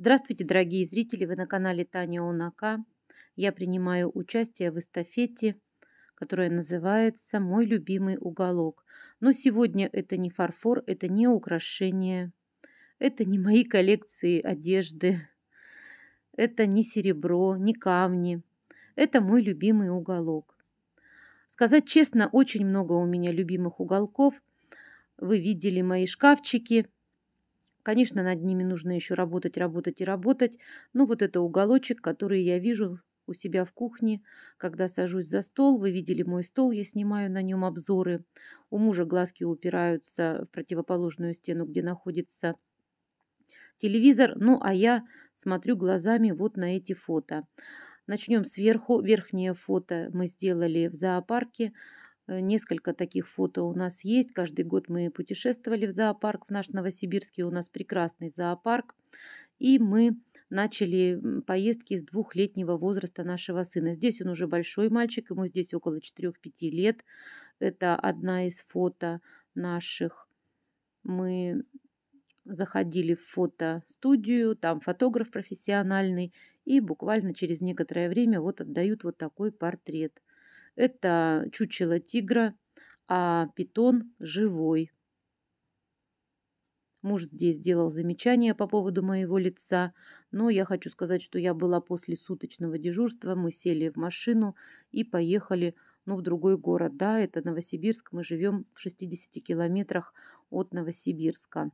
Здравствуйте, дорогие зрители! Вы на канале Таня Онака. Я принимаю участие в эстафете, которая называется «Мой любимый уголок». Но сегодня это не фарфор, это не украшение, это не мои коллекции одежды, это не серебро, не камни. Это мой любимый уголок. Сказать честно, очень много у меня любимых уголков. Вы видели мои шкафчики – Конечно, над ними нужно еще работать, работать и работать, но вот это уголочек, который я вижу у себя в кухне, когда сажусь за стол, вы видели мой стол, я снимаю на нем обзоры. У мужа глазки упираются в противоположную стену, где находится телевизор, ну а я смотрю глазами вот на эти фото. Начнем сверху. Верхнее фото мы сделали в зоопарке. Э, несколько таких фото у нас есть. Каждый год мы путешествовали в зоопарк, в наш Новосибирский. У нас прекрасный зоопарк. И мы начали поездки с двухлетнего возраста нашего сына. Здесь он уже большой мальчик, ему здесь около 4-5 лет. Это одна из фото наших. Мы заходили в фотостудию, там фотограф профессиональный, и буквально через некоторое время вот отдают вот такой портрет. Это чучело тигра, а питон живой. Муж здесь сделал замечание по поводу моего лица, но я хочу сказать, что я была после суточного дежурства, мы сели в машину и поехали ну, в другой город. Да, это Новосибирск, мы живем в 60 километрах от Новосибирска.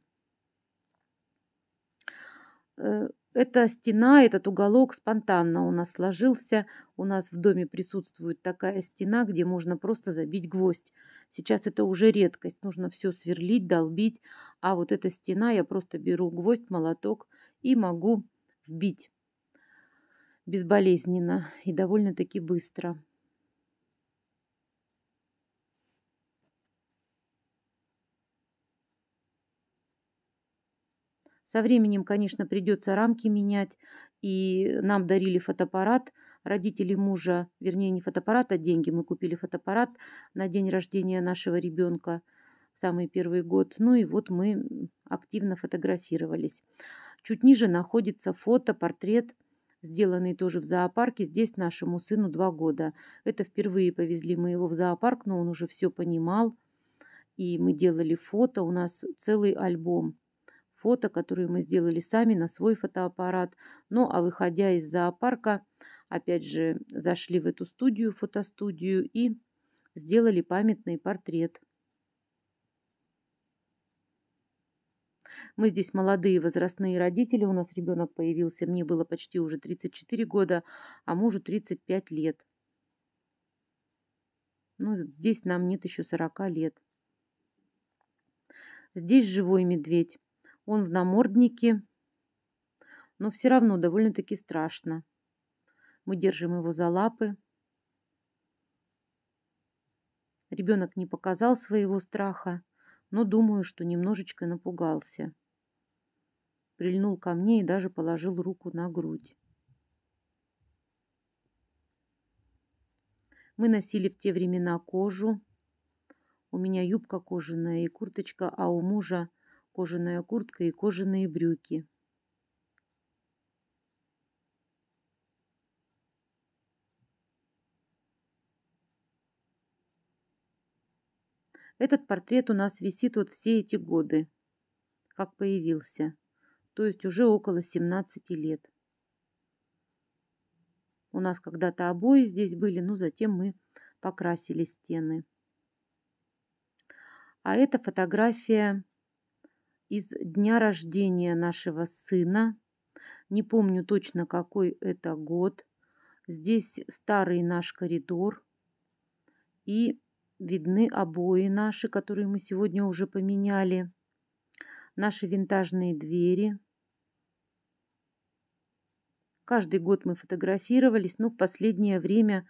Э, эта стена, этот уголок спонтанно у нас сложился. У нас в доме присутствует такая стена, где можно просто забить гвоздь. Сейчас это уже редкость. Нужно все сверлить, долбить. А вот эта стена, я просто беру гвоздь, молоток и могу вбить безболезненно и довольно-таки быстро. Со временем, конечно, придется рамки менять, и нам дарили фотоаппарат. Родители мужа, вернее, не фотоаппарат, а деньги. Мы купили фотоаппарат на день рождения нашего ребенка в самый первый год. Ну и вот мы активно фотографировались. Чуть ниже находится фото, портрет, сделанный тоже в зоопарке. Здесь нашему сыну два года. Это впервые повезли мы его в зоопарк, но он уже все понимал. И мы делали фото, у нас целый альбом фото, которые мы сделали сами на свой фотоаппарат. Ну а выходя из зоопарка, опять же, зашли в эту студию, фотостудию и сделали памятный портрет. Мы здесь молодые возрастные родители, у нас ребенок появился, мне было почти уже 34 года, а мужу 35 лет. Ну, здесь нам нет еще 40 лет. Здесь живой медведь. Он в наморднике, но все равно довольно-таки страшно. Мы держим его за лапы. Ребенок не показал своего страха, но думаю, что немножечко напугался. Прильнул ко мне и даже положил руку на грудь. Мы носили в те времена кожу. У меня юбка кожаная и курточка, а у мужа – кожаная куртка и кожаные брюки. Этот портрет у нас висит вот все эти годы, как появился, то есть уже около 17 лет. У нас когда-то обои здесь были, но затем мы покрасили стены. А это фотография из дня рождения нашего сына. Не помню точно, какой это год. Здесь старый наш коридор. И видны обои наши, которые мы сегодня уже поменяли. Наши винтажные двери. Каждый год мы фотографировались, но в последнее время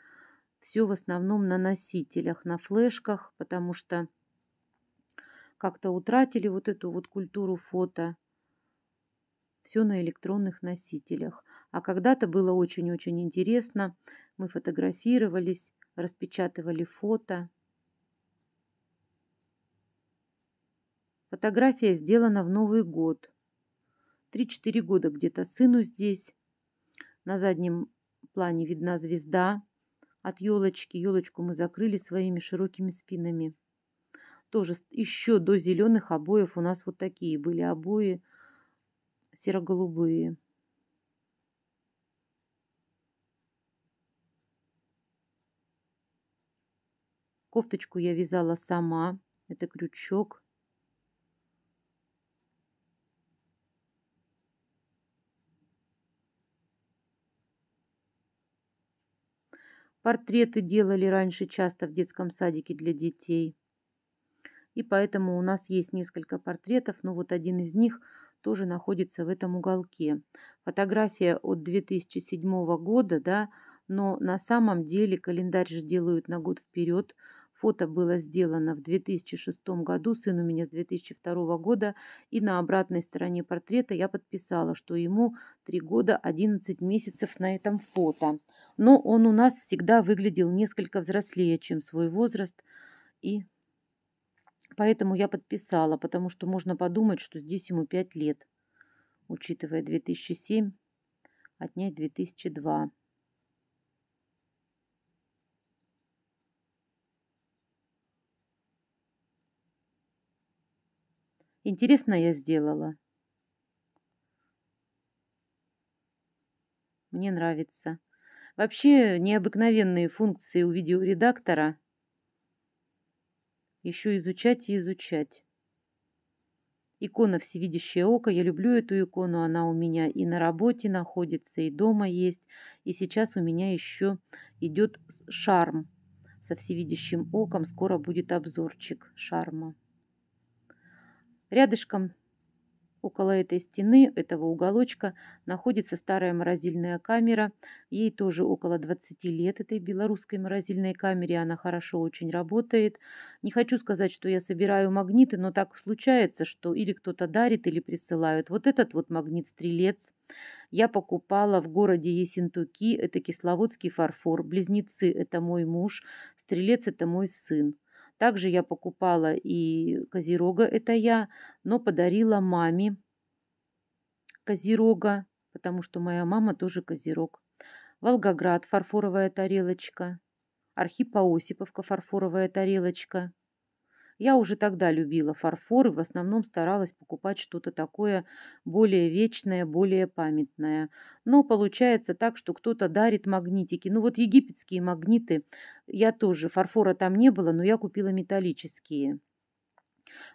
все в основном на носителях, на флешках, потому что как-то утратили вот эту вот культуру фото. Все на электронных носителях. А когда-то было очень-очень интересно. Мы фотографировались, распечатывали фото. Фотография сделана в Новый год. 3-4 года где-то сыну здесь. На заднем плане видна звезда от елочки. Елочку мы закрыли своими широкими спинами тоже еще до зеленых обоев у нас вот такие были обои серо-голубые. Кофточку я вязала сама. Это крючок. Портреты делали раньше часто в детском садике для детей и поэтому у нас есть несколько портретов, но вот один из них тоже находится в этом уголке. Фотография от 2007 года, да, но на самом деле календарь же делают на год вперед. Фото было сделано в 2006 году, сын у меня с 2002 года, и на обратной стороне портрета я подписала, что ему 3 года 11 месяцев на этом фото. Но он у нас всегда выглядел несколько взрослее, чем свой возраст, и Поэтому я подписала, потому что можно подумать, что здесь ему 5 лет, учитывая 2007, отнять 2002. Интересно я сделала. Мне нравится. Вообще необыкновенные функции у видеоредактора – еще изучать и изучать. Икона «Всевидящее око», я люблю эту икону, она у меня и на работе находится, и дома есть, и сейчас у меня еще идет шарм со всевидящим оком, скоро будет обзорчик шарма. Рядышком Около этой стены, этого уголочка, находится старая морозильная камера. Ей тоже около 20 лет, этой белорусской морозильной камере. Она хорошо очень работает. Не хочу сказать, что я собираю магниты, но так случается, что или кто-то дарит, или присылают. Вот этот вот магнит-стрелец я покупала в городе Есентуки. Это кисловодский фарфор. Близнецы – это мой муж, стрелец – это мой сын. Также я покупала и Козерога, это я, но подарила маме Козерога, потому что моя мама тоже Козерог. Волгоград, фарфоровая тарелочка. Архипа Осиповка, фарфоровая тарелочка. Я уже тогда любила фарфор и в основном старалась покупать что-то такое более вечное, более памятное. Но получается так, что кто-то дарит магнитики. Ну вот египетские магниты, я тоже, фарфора там не было, но я купила металлические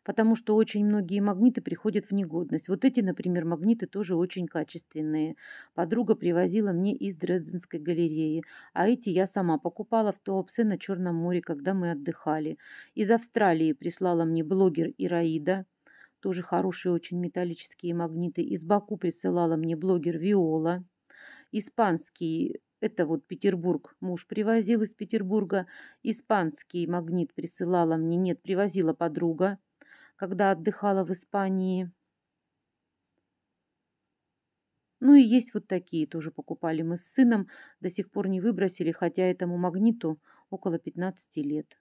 потому что очень многие магниты приходят в негодность. Вот эти, например, магниты тоже очень качественные. Подруга привозила мне из Дрезденской галереи, а эти я сама покупала в Туапсе на Черном море, когда мы отдыхали. Из Австралии прислала мне блогер Ираида, тоже хорошие очень металлические магниты. Из Баку присылала мне блогер Виола. Испанский это вот Петербург, муж привозил из Петербурга, испанский магнит присылала мне, нет, привозила подруга, когда отдыхала в Испании. Ну и есть вот такие, тоже покупали мы с сыном, до сих пор не выбросили, хотя этому магниту около 15 лет.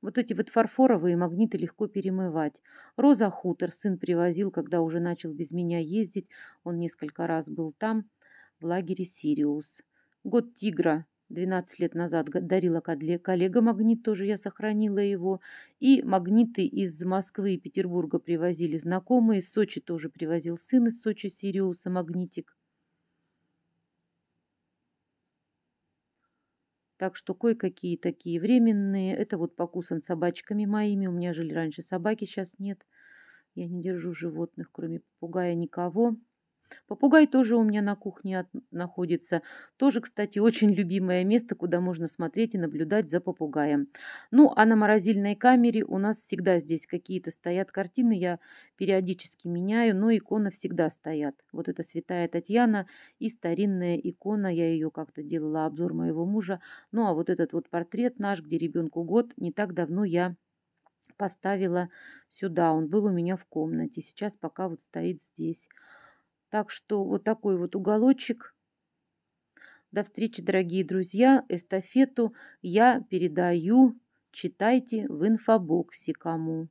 Вот эти вот фарфоровые магниты легко перемывать. Роза хутор сын привозил, когда уже начал без меня ездить. Он несколько раз был там, в лагере «Сириус». Год тигра 12 лет назад дарила коллега магнит, тоже я сохранила его. И магниты из Москвы и Петербурга привозили знакомые. Из Сочи тоже привозил сын из Сочи Сириуса магнитик. Так что кое-какие такие временные. Это вот покусан собачками моими. У меня жили раньше собаки, сейчас нет. Я не держу животных, кроме попугая, никого. Попугай тоже у меня на кухне от... находится. Тоже, кстати, очень любимое место, куда можно смотреть и наблюдать за попугаем. Ну, а на морозильной камере у нас всегда здесь какие-то стоят картины. Я периодически меняю, но иконы всегда стоят. Вот это святая Татьяна и старинная икона. Я ее как-то делала обзор моего мужа. Ну, а вот этот вот портрет наш, где ребенку год, не так давно я поставила сюда. Он был у меня в комнате. Сейчас пока вот стоит здесь. Так что вот такой вот уголочек. До встречи, дорогие друзья. Эстафету я передаю. Читайте в инфобоксе кому.